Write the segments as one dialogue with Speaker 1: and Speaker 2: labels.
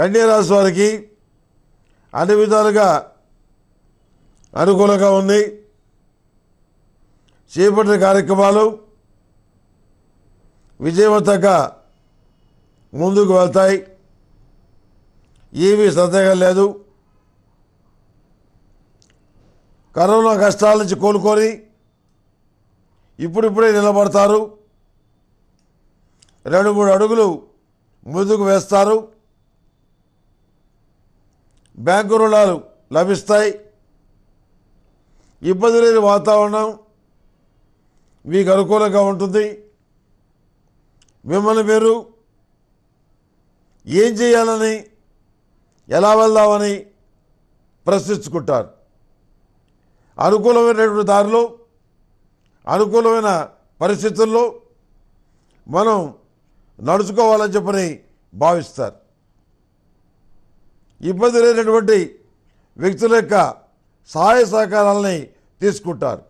Speaker 1: రాశి వారికి అన్ని విధాలుగా అనుకూలంగా ఉంది చేపట్టిన కార్యక్రమాలు విజయవంతంగా ముందుకు వెళ్తాయి ఏమీ సందేహం లేదు కరోనా కష్టాల నుంచి కోలుకొని ఇప్పుడిప్పుడే నిలబడతారు రెండు మూడు అడుగులు ముందుకు వేస్తారు బ్యాంకు రుణాలు లభిస్తాయి ఇబ్బంది లేని వాతావరణం మీకు అనుకూలంగా ఉంటుంది మిమ్మల్ని మీరు ఏం చేయాలని ఎలా వెళ్దామని ప్రశ్నించుకుంటారు అనుకూలమైనటువంటి దారిలో అనుకూలమైన పరిస్థితుల్లో మనం నడుచుకోవాలని చెప్పని భావిస్తారు ఇబ్బంది లేనటువంటి వ్యక్తుల యొక్క సహాయ సహకారాలని తీసుకుంటారు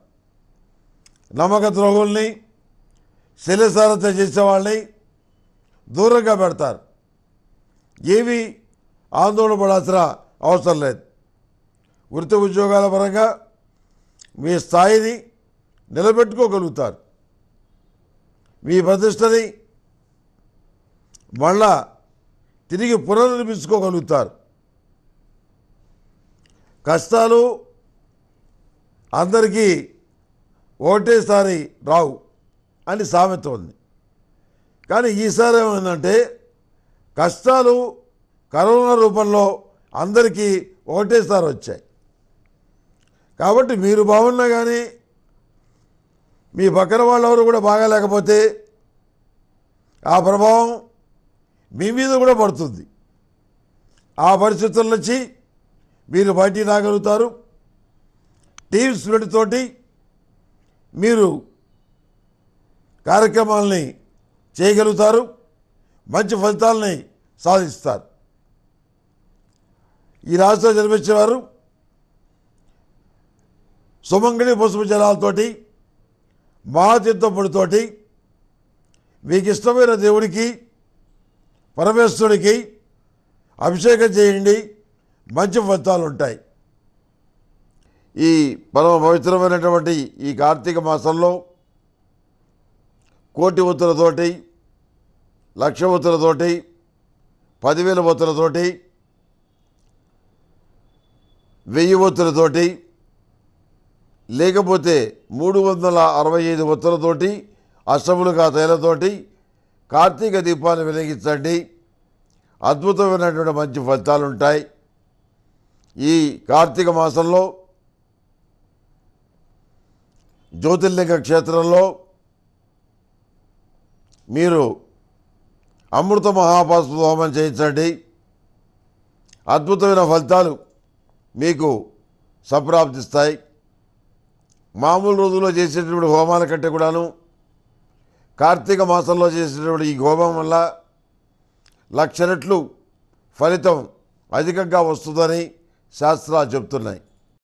Speaker 1: నమ్మక ద్రోగుల్ని శల్యసారత చేసేవాళ్ళని దూరంగా పెడతారు ఏవి ఆందోళన పడాల్సిన అవసరం లేదు వృత్తి ఉద్యోగాల పరంగా మీ స్థాయిని నిలబెట్టుకోగలుగుతారు మీ ప్రతిష్టని మళ్ళా తిరిగి పునర్నిర్మించుకోగలుగుతారు కష్టాలు అందరికీ ఒకటేసారి రావు అని సామెత ఉంది కానీ ఈసారి ఏమైందంటే కష్టాలు కరోనా రూపంలో అందరికీ ఒకటేసారి వచ్చాయి కాబట్టి మీరు బాగున్నా కానీ మీ పక్కన వాళ్ళెవరు కూడా బాగాలేకపోతే ఆ ప్రభావం మీ మీద కూడా పడుతుంది ఆ పరిస్థితుల నుంచి మీరు బయటికి రాగలుగుతారు టీమ్ స్పిరిట్ తోటి మీరు కార్యక్రమాలని చేయగలుగుతారు మంచి ఫలితాలని సాధిస్తారు ఈ రాశిలో జన్మించేవారు సుమంగళి పసుపు జలాలతోటి మహాతీర్థపుడితోటి మీకు ఇష్టమైన దేవుడికి పరమేశ్వరుడికి అభిషేకం చేయండి మంచి ఫలితాలు ఉంటాయి ఈ పరమ పవిత్రమైనటువంటి ఈ కార్తీక మాసంలో కోటి ఉత్తులతోటి లక్ష ఉత్తులతోటి పదివేల ఒత్తులతోటి వెయ్యి ఒత్తులతోటి లేకపోతే మూడు వందల అరవై ఐదు ఒత్తులతోటి అష్టములుగా తేలతోటి కార్తీక దీపాన్ని వెలిగించండి అద్భుతమైనటువంటి మంచి ఉంటాయి ఈ కార్తీక మాసంలో జ్యోతిర్లింగ క్షేత్రంలో మీరు అమృత మహాపాస్మ హోమం చేయించండి అద్భుతమైన ఫలితాలు మీకు సంప్రాప్తిస్తాయి మామూలు రోజుల్లో చేసేటువంటి హోమాల కంటే కూడాను కార్తీక మాసంలో చేసేటువంటి ఈ హోమం వల్ల లక్ష రెట్లు ఫలితం అధికంగా వస్తుందని శాస్త్రాలు చెబుతున్నాయి